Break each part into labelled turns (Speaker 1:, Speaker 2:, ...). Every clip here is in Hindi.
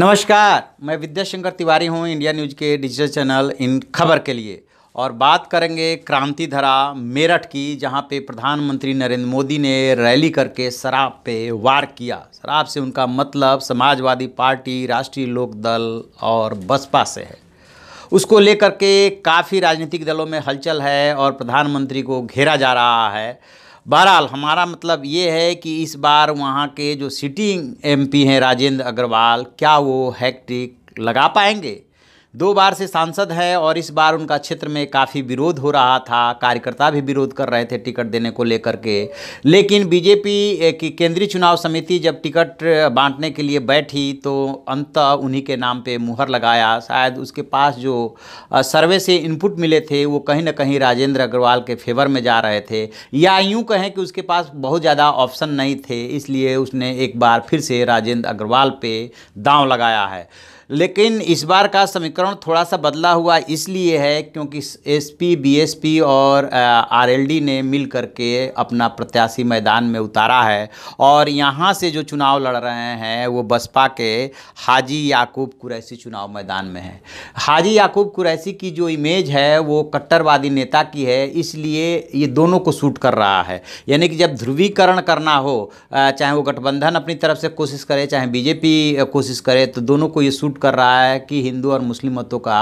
Speaker 1: नमस्कार मैं विद्याशंकर तिवारी हूँ इंडिया न्यूज के डिजिटल चैनल इन खबर के लिए और बात करेंगे क्रांति धरा मेरठ की जहाँ पे प्रधानमंत्री नरेंद्र मोदी ने रैली करके शराब पे वार किया शराब से उनका मतलब समाजवादी पार्टी राष्ट्रीय लोकदल और बसपा से है उसको लेकर के काफ़ी राजनीतिक दलों में हलचल है और प्रधानमंत्री को घेरा जा रहा है बहरहाल हमारा मतलब ये है कि इस बार वहाँ के जो सिटिंग एमपी हैं राजेंद्र अग्रवाल क्या वो हैक्टिक लगा पाएंगे दो बार से सांसद हैं और इस बार उनका क्षेत्र में काफ़ी विरोध हो रहा था कार्यकर्ता भी विरोध कर रहे थे टिकट देने को लेकर के लेकिन बीजेपी की केंद्रीय चुनाव समिति जब टिकट बांटने के लिए बैठी तो अंत उन्हीं के नाम पे मुहर लगाया शायद उसके पास जो सर्वे से इनपुट मिले थे वो कहीं ना कहीं राजेंद्र अग्रवाल के फेवर में जा रहे थे या यूँ कहें कि उसके पास बहुत ज़्यादा ऑप्शन नहीं थे इसलिए उसने एक बार फिर से राजेंद्र अग्रवाल पर दाँव लगाया है लेकिन इस बार का समीकरण थोड़ा सा बदला हुआ इसलिए है क्योंकि एसपी बीएसपी और आरएलडी ने मिल करके अपना प्रत्याशी मैदान में उतारा है और यहाँ से जो चुनाव लड़ रहे हैं वो बसपा के हाजी याकूब कुरैसी चुनाव मैदान में है हाजी याकूब कुरैसी की जो इमेज है वो कट्टरवादी नेता की है इसलिए ये दोनों को सूट कर रहा है यानी कि जब ध्रुवीकरण करना हो चाहे वो गठबंधन अपनी तरफ से कोशिश करे चाहे बीजेपी कोशिश करे तो दोनों को ये सूट कर रहा है कि हिंदू और मुस्लिम मतों का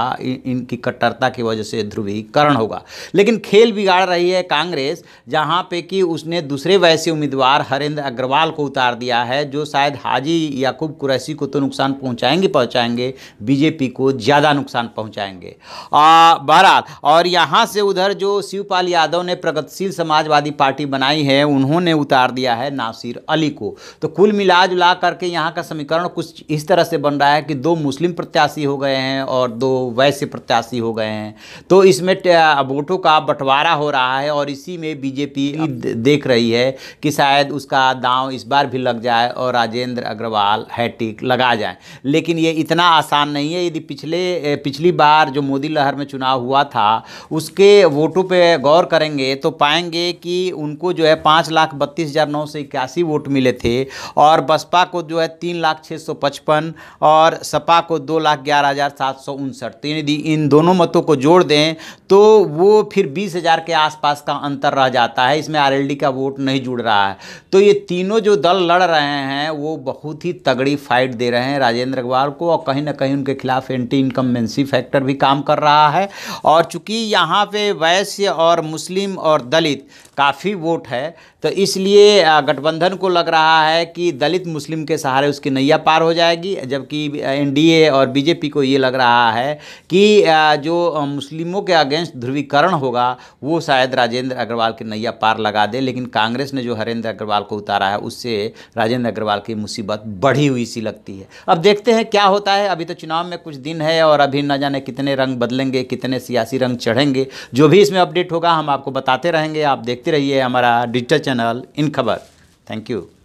Speaker 1: इनकी कट्टरता की वजह से ध्रुवीकरण होगा लेकिन खेल बिगाड़ रही है कांग्रेस जहां पे कि उसने दूसरे वैसे उम्मीदवार हरेंद्र अग्रवाल को उतार दिया है जो शायद हाजी याकूब कुरैसी को तो नुकसान पहुँचाएंगे पहुँचाएंगे बीजेपी को ज़्यादा नुकसान पहुँचाएंगे बहरहाल और यहाँ से उधर जो शिवपाल यादव ने प्रगतिशील समाजवादी पार्टी बनाई है उन्होंने उतार दिया है नासिर अली को तो कुल मिला जुला करके यहाँ का समीकरण कुछ इस तरह से बन रहा है कि दो मुस्लिम प्रत्याशी हो गए हैं और दो वैश्य प्रत्याशी हो गए हैं तो इसमें वोटों का बंटवारा हो रहा है और इसी में बीजेपी देख रही है कि शायद उसका दांव इस बार भी लग जाए और राजेंद्र अग्रवाल हैटिक लगा जाए लेकिन ये इतना आसान नहीं है यदि पिछले पिछली बार जो मोदी लहर में चुनाव हुआ था उसके वोटों पर गौर करेंगे तो पाएंगे कि उनको जो है पाँच लाख बत्तीस हज़ार नौ सौ इक्यासी वोट मिले थे और बसपा को जो है तीन लाख छः सौ पचपन और सपा सपा को दो लाख ग्यारह हज़ार सात सौ उनसठ तो यदि इन दोनों मतों को जोड़ दें तो वो फिर बीस हज़ार के आसपास का अंतर रह जाता है इसमें आरएलडी का वोट नहीं जुड़ रहा है तो ये तीनों जो दल लड़ रहे हैं वो बहुत ही तगड़ी फाइट दे रहे हैं राजेंद्र अग्रवाल को और कहीं ना कहीं उनके खिलाफ एंटी इनकमेंसी फैक्टर भी काम कर रहा है और चूंकि यहाँ पर वैश्य और मुस्लिम और दलित काफ़ी वोट है तो इसलिए गठबंधन को लग रहा है कि दलित मुस्लिम के सहारे उसकी नैया पार हो जाएगी जबकि एनडीए लिए और बीजेपी को ये लग रहा है कि जो मुस्लिमों के अगेंस्ट ध्रुवीकरण होगा वो शायद राजेंद्र अग्रवाल के नैया पार लगा दे लेकिन कांग्रेस ने जो हरेंद्र अग्रवाल को उतारा है उससे राजेंद्र अग्रवाल की मुसीबत बढ़ी हुई सी लगती है अब देखते हैं क्या होता है अभी तो चुनाव में कुछ दिन है और अभी न जाने कितने रंग बदलेंगे कितने सियासी रंग चढ़ेंगे जो भी इसमें अपडेट होगा हम आपको बताते रहेंगे आप देखते रहिए हमारा डिजिटल चैनल इन खबर थैंक यू